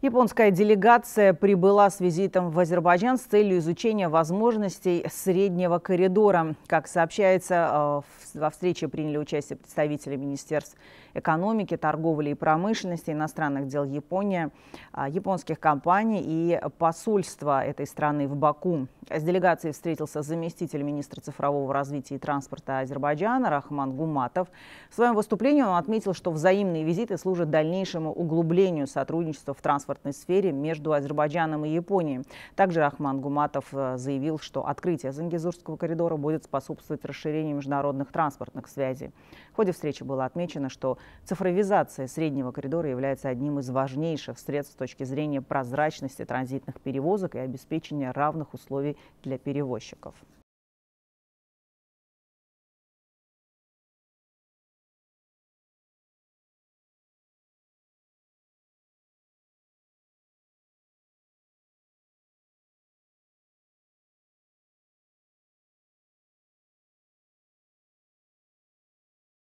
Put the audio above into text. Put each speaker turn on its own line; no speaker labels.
Японская делегация прибыла с визитом в Азербайджан с целью изучения возможностей среднего коридора. Как сообщается, э, во встрече приняли участие представители Министерств экономики, торговли и промышленности, иностранных дел Японии, а, японских компаний и посольства этой страны в Баку. С делегацией встретился заместитель министра цифрового развития и транспорта Азербайджана Рахман Гуматов. В своем выступлении он отметил, что взаимные визиты служат дальнейшему углублению сотрудничества в транспорте транспортной сфере между Азербайджаном и Японией. Также Рахман Гуматов э, заявил, что открытие Зангизурского коридора будет способствовать расширению международных транспортных связей. В ходе встречи было отмечено, что цифровизация среднего коридора является одним из важнейших средств с точки зрения прозрачности транзитных перевозок и обеспечения равных условий для перевозчиков.